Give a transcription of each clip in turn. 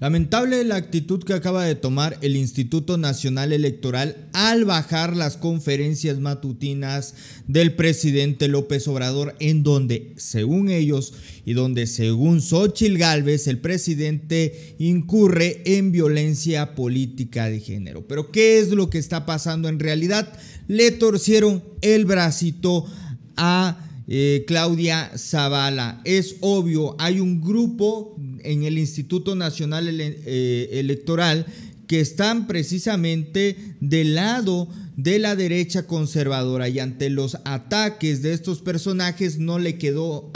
Lamentable la actitud que acaba de tomar el Instituto Nacional Electoral al bajar las conferencias matutinas del presidente López Obrador, en donde, según ellos y donde, según Xochitl Gálvez, el presidente incurre en violencia política de género. Pero, ¿qué es lo que está pasando en realidad? Le torcieron el bracito a. Eh, Claudia Zavala. Es obvio, hay un grupo en el Instituto Nacional eh, Electoral que están precisamente del lado de la derecha conservadora y ante los ataques de estos personajes no le quedó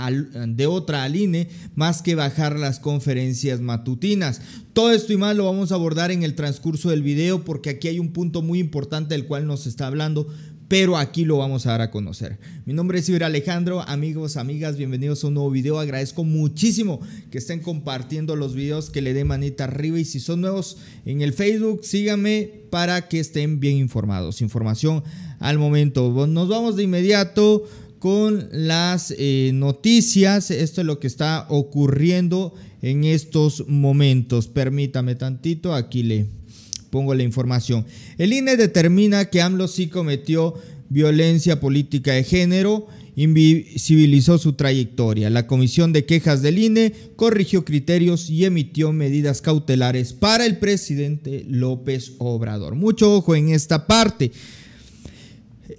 de otra al e más que bajar las conferencias matutinas. Todo esto y más lo vamos a abordar en el transcurso del video porque aquí hay un punto muy importante del cual nos está hablando pero aquí lo vamos a dar a conocer. Mi nombre es Iber Alejandro, amigos, amigas, bienvenidos a un nuevo video. Agradezco muchísimo que estén compartiendo los videos, que le den manita arriba y si son nuevos en el Facebook, síganme para que estén bien informados. Información al momento. Nos vamos de inmediato con las eh, noticias. Esto es lo que está ocurriendo en estos momentos. Permítame tantito, aquí le pongo la información. El INE determina que AMLO sí cometió violencia política de género, invisibilizó su trayectoria. La Comisión de Quejas del INE corrigió criterios y emitió medidas cautelares para el presidente López Obrador. Mucho ojo en esta parte.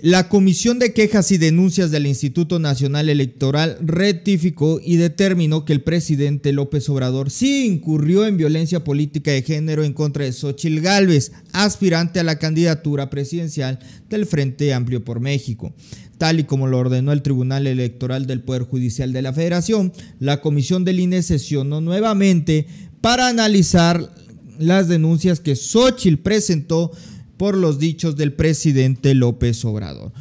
La Comisión de Quejas y Denuncias del Instituto Nacional Electoral rectificó y determinó que el presidente López Obrador sí incurrió en violencia política de género en contra de Xochil Gálvez, aspirante a la candidatura presidencial del Frente Amplio por México. Tal y como lo ordenó el Tribunal Electoral del Poder Judicial de la Federación, la Comisión del INE sesionó nuevamente para analizar las denuncias que Xochil presentó por los dichos del presidente López Obrador.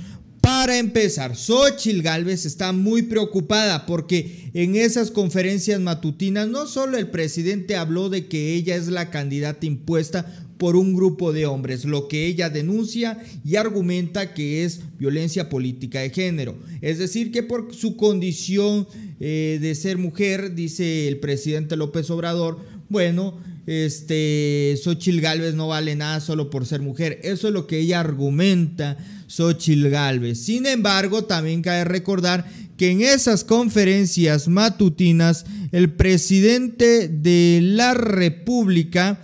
Para empezar, Xochitl Gálvez está muy preocupada porque en esas conferencias matutinas no solo el presidente habló de que ella es la candidata impuesta por un grupo de hombres, lo que ella denuncia y argumenta que es violencia política de género. Es decir, que por su condición eh, de ser mujer, dice el presidente López Obrador, bueno, este, Xochil Gálvez no vale nada solo por ser mujer. Eso es lo que ella argumenta, Xochil Gálvez. Sin embargo, también cabe recordar que en esas conferencias matutinas, el presidente de la República,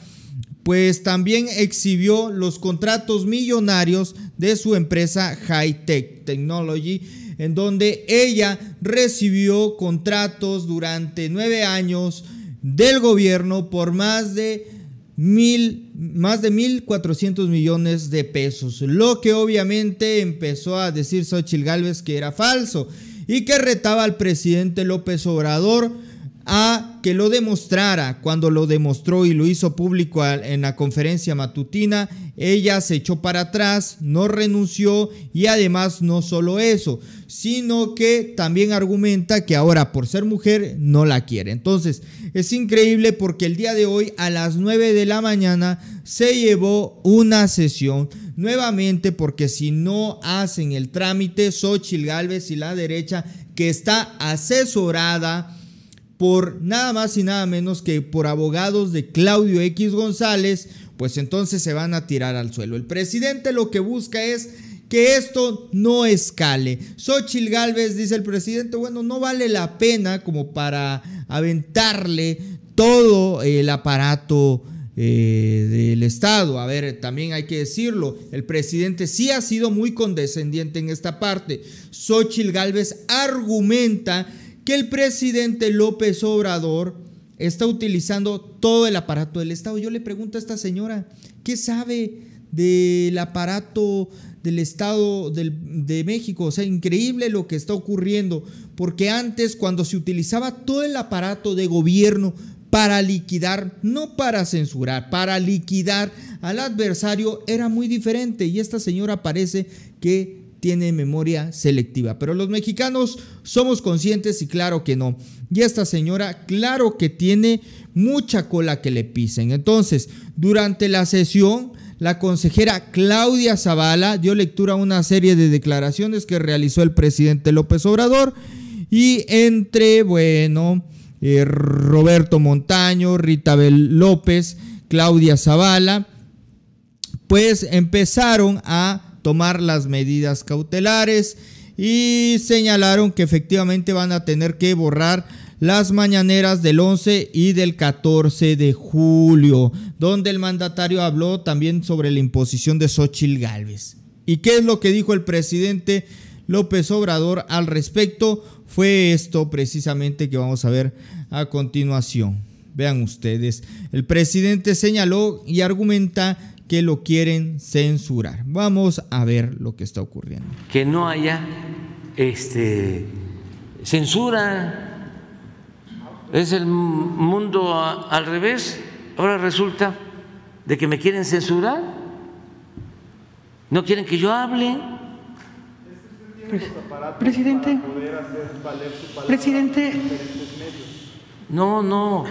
pues también exhibió los contratos millonarios de su empresa High Tech Technology, en donde ella recibió contratos durante nueve años del gobierno por más de mil, más de 1.400 millones de pesos, lo que obviamente empezó a decir Xochitl Gálvez que era falso y que retaba al presidente López Obrador a que lo demostrara. Cuando lo demostró y lo hizo público en la conferencia matutina, ella se echó para atrás, no renunció y además no solo eso, sino que también argumenta que ahora por ser mujer no la quiere. Entonces, es increíble porque el día de hoy a las 9 de la mañana se llevó una sesión nuevamente porque si no hacen el trámite, Xochil Gálvez y la derecha que está asesorada por nada más y nada menos que por abogados de Claudio X González, pues entonces se van a tirar al suelo. El presidente lo que busca es que esto no escale. Xochil Gálvez, dice el presidente, bueno, no vale la pena como para aventarle todo el aparato eh, del Estado. A ver, también hay que decirlo, el presidente sí ha sido muy condescendiente en esta parte. Xochil Gálvez argumenta el presidente López Obrador está utilizando todo el aparato del Estado. Yo le pregunto a esta señora, ¿qué sabe del aparato del Estado de México. O sea, increíble lo que está ocurriendo, porque antes cuando se utilizaba todo el aparato de gobierno para liquidar, no para censurar, para liquidar al adversario, era muy diferente. Y esta señora parece que tiene memoria selectiva. Pero los mexicanos somos conscientes y claro que no. Y esta señora, claro que tiene mucha cola que le pisen. Entonces, durante la sesión, la consejera Claudia Zavala dio lectura a una serie de declaraciones que realizó el presidente López Obrador y entre, bueno, eh, Roberto Montaño, Rita Bel López, Claudia Zavala, pues empezaron a tomar las medidas cautelares y señalaron que efectivamente van a tener que borrar las mañaneras del 11 y del 14 de julio, donde el mandatario habló también sobre la imposición de Xochitl Gálvez. ¿Y qué es lo que dijo el presidente López Obrador al respecto? Fue esto precisamente que vamos a ver a continuación. Vean ustedes, el presidente señaló y argumenta que lo quieren censurar. Vamos a ver lo que está ocurriendo. Que no haya este, censura. Es el mundo al revés. Ahora resulta de que me quieren censurar. No quieren que yo hable. Presidente. Presidente. No, no.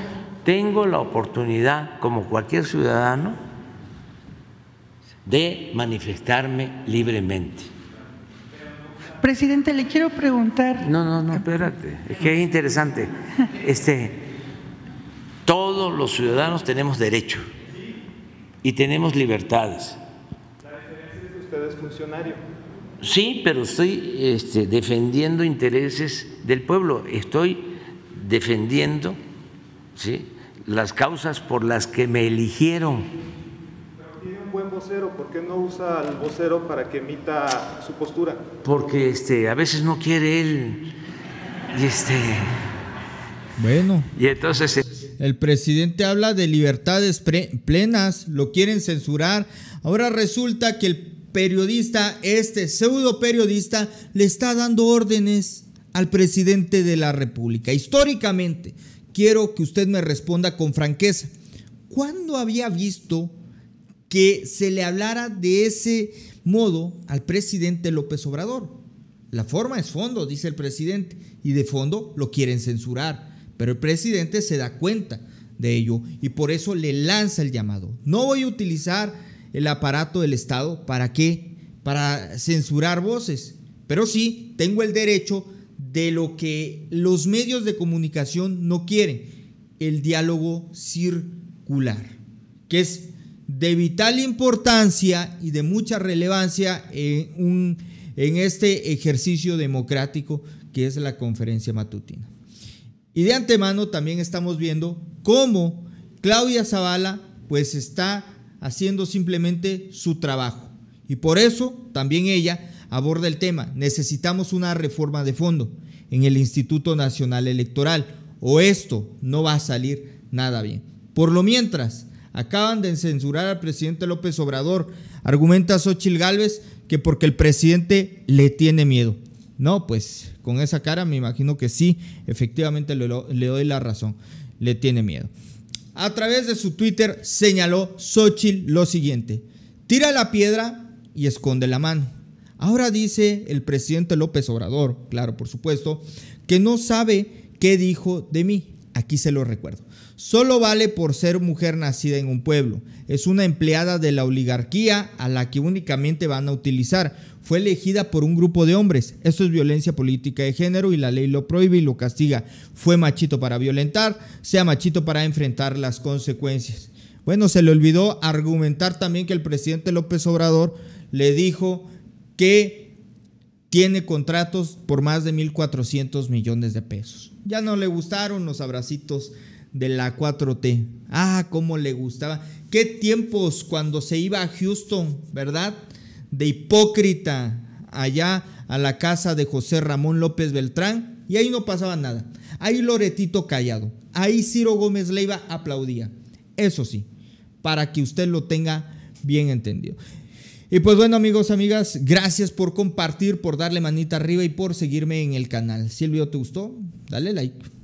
Tengo la oportunidad, como cualquier ciudadano, de manifestarme libremente. Presidente, le quiero preguntar. No, no, no, espérate, es que es interesante. Este, todos los ciudadanos tenemos derecho y tenemos libertades. La diferencia que usted es funcionario. Sí, pero estoy este, defendiendo intereses del pueblo, estoy defendiendo ¿sí? las causas por las que me eligieron vocero? ¿Por qué no usa al vocero para que emita su postura? Porque este, a veces no quiere él. Y este. Bueno. Y entonces. Eh, el presidente habla de libertades plenas, lo quieren censurar. Ahora resulta que el periodista, este pseudo periodista, le está dando órdenes al presidente de la República. Históricamente, quiero que usted me responda con franqueza. ¿Cuándo había visto que se le hablara de ese modo al presidente López Obrador. La forma es fondo, dice el presidente, y de fondo lo quieren censurar, pero el presidente se da cuenta de ello y por eso le lanza el llamado. No voy a utilizar el aparato del Estado para qué? Para censurar voces, pero sí tengo el derecho de lo que los medios de comunicación no quieren, el diálogo circular, que es de vital importancia y de mucha relevancia en, este ejercicio democrático que es la conferencia matutina. Y de antemano también estamos viendo cómo Claudia Zavala pues está haciendo simplemente su trabajo. Y por eso también ella aborda el tema. Necesitamos una reforma de fondo en el Instituto Nacional Electoral o esto no va a salir nada bien. Por lo mientras, Acaban de censurar al presidente López Obrador. Argumenta Xochil Gálvez que porque el presidente le tiene miedo. No, pues con esa cara me imagino que sí, efectivamente le, doy la razón. Le tiene miedo. A través de su Twitter señaló Xochitl lo siguiente: tira la piedra y esconde la mano. Ahora dice el presidente López Obrador, claro, por supuesto, que no sabe qué dijo de mí. Aquí se lo recuerdo. Solo vale por ser mujer nacida en un pueblo. Es una empleada de la oligarquía a la que únicamente van a utilizar. Fue elegida por un grupo de hombres. Esto es violencia política de género y la ley lo prohíbe y lo castiga. Fue machito para violentar, sea machito para enfrentar las consecuencias. Bueno, se le olvidó argumentar también que el presidente López Obrador le dijo que tiene contratos por más de 1.400 millones de pesos. Ya no le gustaron los abracitos de la 4T. Ah, cómo le gustaba. Qué tiempos cuando se iba a Houston, ¿verdad? De hipócrita allá a la casa de José Ramón López Beltrán y ahí no pasaba nada. Ahí Loretito callado. Ahí Ciro Gómez Leiva aplaudía. Eso sí, para que usted lo tenga bien entendido. Y pues bueno amigos, amigas, gracias por compartir, por darle manita arriba y por seguirme en el canal. Si el video te gustó, dale like.